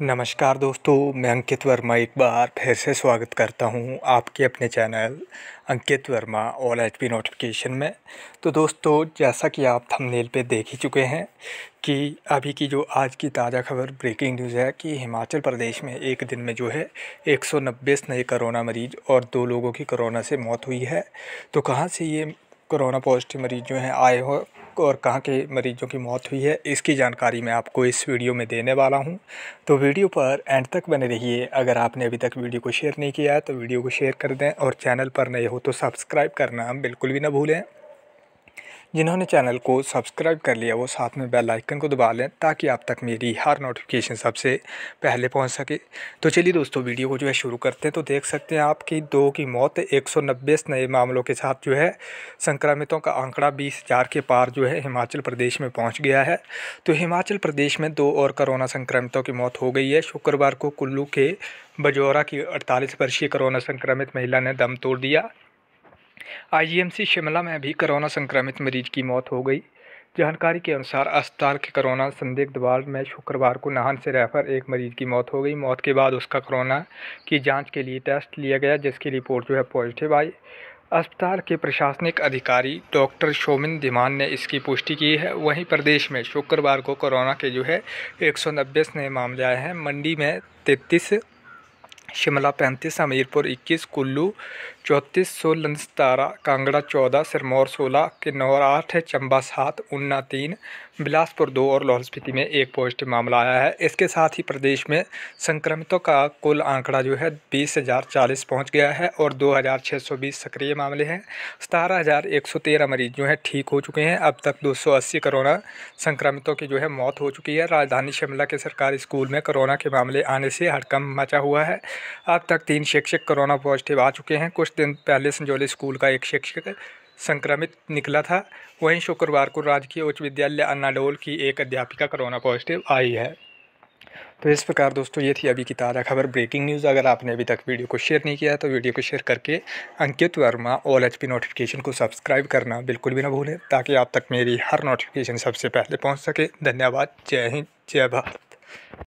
नमस्कार दोस्तों मैं अंकित वर्मा एक बार फिर से स्वागत करता हूं आपके अपने channel Ankit Verma all H P notification में तो दोस्तों जैसा कि आप थंबनेल पे देख ही चुके हैं कि अभी की जो आज की ताज़ा खबर ब्रेकिंग न्यूज़ है कि हिमाचल प्रदेश में एक दिन में जो है एक नए कोरोना मरीज और दो लोगों की कोरोना से मौत हुई है तो कहाँ से ये कोरोना पॉजिटिव मरीज जो हैं आए हो और कहाँ के मरीजों की मौत हुई है इसकी जानकारी मैं आपको इस वीडियो में देने वाला हूँ तो वीडियो पर एंड तक बने रहिए अगर आपने अभी तक वीडियो को शेयर नहीं किया है तो वीडियो को शेयर कर दें और चैनल पर नए हो तो सब्सक्राइब करना बिल्कुल भी ना भूलें जिन्होंने चैनल को सब्सक्राइब कर लिया वो साथ में बेल आइकन को दबा लें ताकि आप तक मेरी हर नोटिफिकेशन सबसे पहले पहुंच सके तो चलिए दोस्तों वीडियो को जो है शुरू करते हैं तो देख सकते हैं आप कि दो की मौत एक नए मामलों के साथ जो है संक्रमितों का आंकड़ा बीस के पार जो है हिमाचल प्रदेश में पहुँच गया है तो हिमाचल प्रदेश में दो और करोना संक्रमितों की मौत हो गई है शुक्रवार को कुल्लू के बजौरा की अड़तालीस वर्षीय कोरोना संक्रमित महिला ने दम तोड़ दिया आईजीएमसी शिमला में भी कोरोना संक्रमित मरीज की मौत हो गई जानकारी के अनुसार अस्पताल के कोरोना संदिग्ध वार्ड में शुक्रवार को नाहन से रेफर एक मरीज की मौत हो गई मौत के बाद उसका कोरोना की जांच के लिए टेस्ट लिया गया जिसकी रिपोर्ट जो है पॉजिटिव आई अस्पताल के प्रशासनिक अधिकारी डॉक्टर शोमिन धीमान ने इसकी पुष्टि की है वहीं प्रदेश में शुक्रवार को कोरोना के जो है एक नए मामले आए हैं मंडी में तैतीस शिमला पैंतीस हमीरपुर इक्कीस कुल्लू चौंतीस सोलन सतारह कांगड़ा चौदह सिरमौर सोलह किन्नौर आठ चंबा सात ऊना तीन बिलासपुर दो और लाहौल स्पीति में एक पॉजिटिव मामला आया है इसके साथ ही प्रदेश में संक्रमितों का कुल आंकड़ा जो है बीस हज़ार चालीस पहुँच गया है और दो हज़ार छः सौ बीस सक्रिय मामले हैं सतारह हज़ार एक सौ तेरह मरीज जो है ठीक हो चुके हैं अब तक दो सौ अस्सी करोना संक्रमितों की जो है मौत हो चुकी है राजधानी शिमला के सरकारी स्कूल में करोना के मामले आने से हड़कम मचा हुआ है अब तक तीन शिक्षक कोरोना पॉजिटिव आ चुके हैं कुछ दिन पहले संजौली स्कूल का एक शिक्षक संक्रमित निकला था वहीं शुक्रवार को राजकीय उच्च विद्यालय अन्नाडोल की एक अध्यापिका कोरोना पॉजिटिव आई है तो इस प्रकार दोस्तों ये थी अभी की ताज़ा खबर ब्रेकिंग न्यूज़ अगर आपने अभी तक वीडियो को शेयर नहीं किया है तो वीडियो को शेयर करके Ankit Verma all H P notification को सब्सक्राइब करना बिल्कुल भी ना भूलें ताकि आप तक मेरी हर नोटिफिकेशन सबसे पहले पहुंच सके धन्यवाद जय हिंद जय भारत